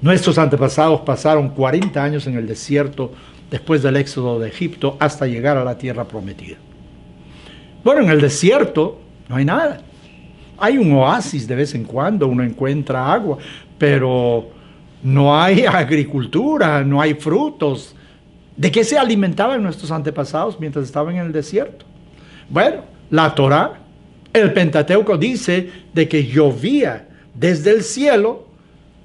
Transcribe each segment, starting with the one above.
Nuestros antepasados pasaron 40 años en el desierto después del éxodo de Egipto hasta llegar a la tierra prometida. Bueno, en el desierto no hay nada. Hay un oasis de vez en cuando, uno encuentra agua, pero no hay agricultura, no hay frutos. ¿De qué se alimentaban nuestros antepasados mientras estaban en el desierto? Bueno, la Torá, el Pentateuco dice de que llovía desde el cielo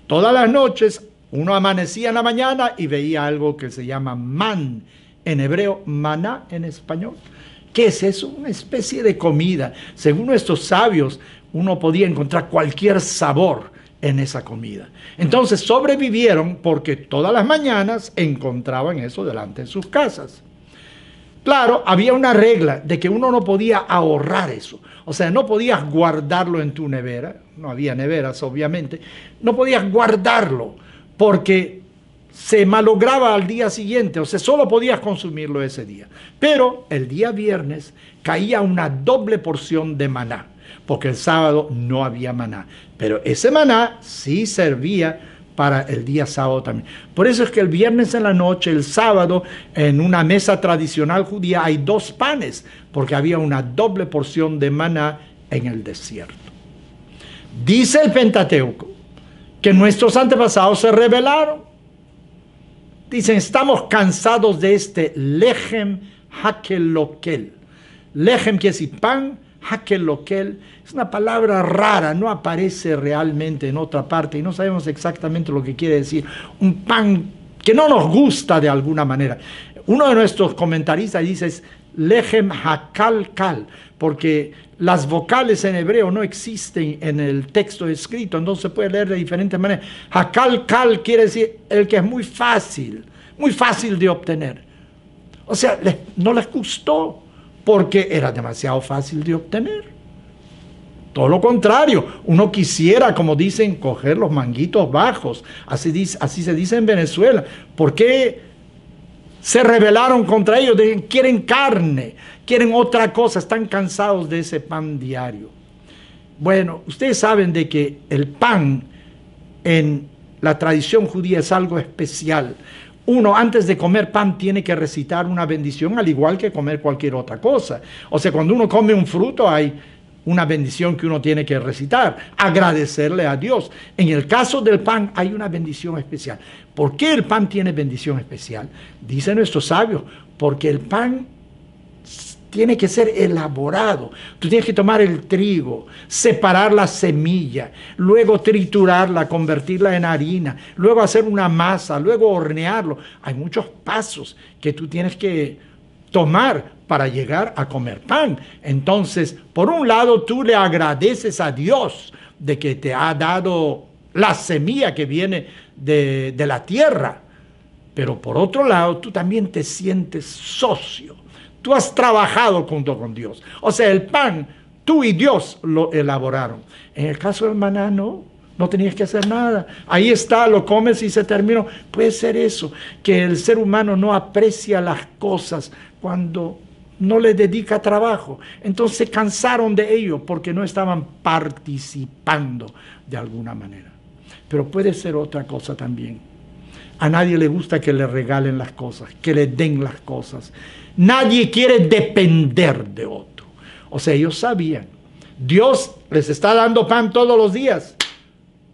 todas las noches, uno amanecía en la mañana y veía algo que se llama man en hebreo, maná en español. que es Una especie de comida. Según nuestros sabios, uno podía encontrar cualquier sabor en esa comida. Entonces sobrevivieron porque todas las mañanas encontraban eso delante de sus casas. Claro, había una regla de que uno no podía ahorrar eso. O sea, no podías guardarlo en tu nevera. No había neveras, obviamente. No podías guardarlo porque se malograba al día siguiente. O sea, solo podías consumirlo ese día. Pero el día viernes caía una doble porción de maná. Porque el sábado no había maná. Pero ese maná sí servía para el día sábado también. Por eso es que el viernes en la noche, el sábado, en una mesa tradicional judía hay dos panes, porque había una doble porción de maná en el desierto. Dice el Pentateuco que nuestros antepasados se rebelaron. Dicen, estamos cansados de este lejem hakelokel. Lejem que es pan, Hakelokel es una palabra rara, no aparece realmente en otra parte y no sabemos exactamente lo que quiere decir. Un pan que no nos gusta de alguna manera. Uno de nuestros comentaristas dice es hakal hakalkal, porque las vocales en hebreo no existen en el texto escrito, entonces se puede leer de diferentes maneras. Hakalkal quiere decir el que es muy fácil, muy fácil de obtener. O sea, no les gustó porque era demasiado fácil de obtener. Todo lo contrario, uno quisiera, como dicen, coger los manguitos bajos. Así, se dice en Venezuela. ¿Por qué se rebelaron contra ellos? Dicen, quieren carne, quieren otra cosa, están cansados de ese pan diario. Bueno, ustedes saben de que el pan en la tradición judía es algo especial uno antes de comer pan tiene que recitar una bendición al igual que comer cualquier otra cosa. O sea, cuando uno come un fruto hay una bendición que uno tiene que recitar, agradecerle a Dios. En el caso del pan hay una bendición especial. ¿Por qué el pan tiene bendición especial? Dicen nuestro sabios, porque el pan tiene que ser elaborado. Tú tienes que tomar el trigo, separar la semilla, luego triturarla, convertirla en harina, luego hacer una masa, luego hornearlo. Hay muchos pasos que tú tienes que tomar para llegar a comer pan. Entonces, por un lado, tú le agradeces a Dios de que te ha dado la semilla que viene de, de la tierra. Pero por otro lado, tú también te sientes socio Tú has trabajado junto con Dios. O sea, el pan, tú y Dios lo elaboraron. En el caso del maná, no. No tenías que hacer nada. Ahí está, lo comes y se terminó. Puede ser eso, que el ser humano no aprecia las cosas cuando no le dedica trabajo. Entonces se cansaron de ello porque no estaban participando de alguna manera. Pero puede ser otra cosa también. A nadie le gusta que le regalen las cosas, que le den las cosas. Nadie quiere depender de otro. O sea, ellos sabían. Dios les está dando pan todos los días.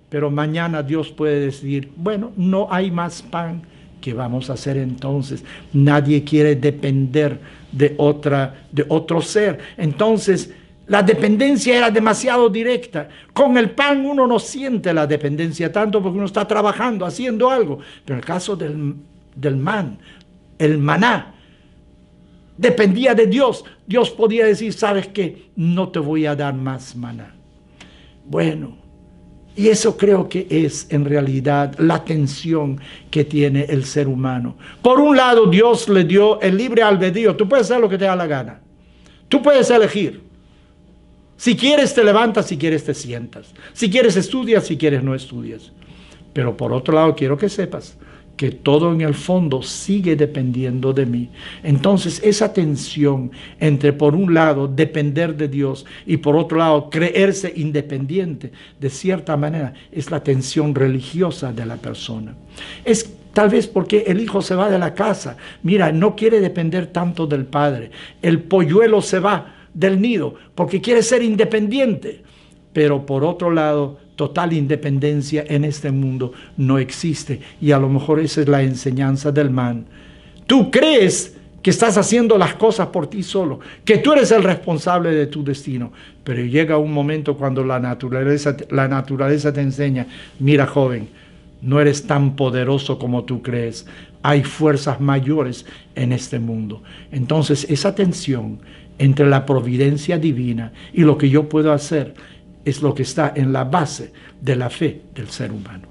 Pero mañana Dios puede decir, bueno, no hay más pan. ¿Qué vamos a hacer entonces? Nadie quiere depender de, otra, de otro ser. Entonces, la dependencia era demasiado directa. Con el pan uno no siente la dependencia tanto porque uno está trabajando, haciendo algo. Pero en el caso del, man, el maná, dependía de Dios. Dios podía decir, sabes qué, no te voy a dar más maná. Bueno, y eso creo que es en realidad la tensión que tiene el ser humano. Por un lado, Dios le dio el libre albedrío. Tú puedes hacer lo que te da la gana. Tú puedes elegir. Si quieres te levantas, si quieres te sientas. Si quieres estudias, si quieres no estudias. Pero por otro lado quiero que sepas que todo en el fondo sigue dependiendo de mí. Entonces esa tensión entre por un lado depender de Dios y por otro lado creerse independiente, de cierta manera es la tensión religiosa de la persona. Es Tal vez porque el hijo se va de la casa. Mira, no quiere depender tanto del padre. El polluelo se va del nido, porque quiere ser independiente. Pero por otro lado, total independencia en este mundo no existe. Y a lo mejor esa es la enseñanza del man. Tú crees que estás haciendo las cosas por ti solo, que tú eres el responsable de tu destino. Pero llega un momento cuando la naturaleza, la naturaleza te enseña, mira joven, no eres tan poderoso como tú crees, hay fuerzas mayores en este mundo. Entonces esa tensión, entre la providencia divina y lo que yo puedo hacer es lo que está en la base de la fe del ser humano.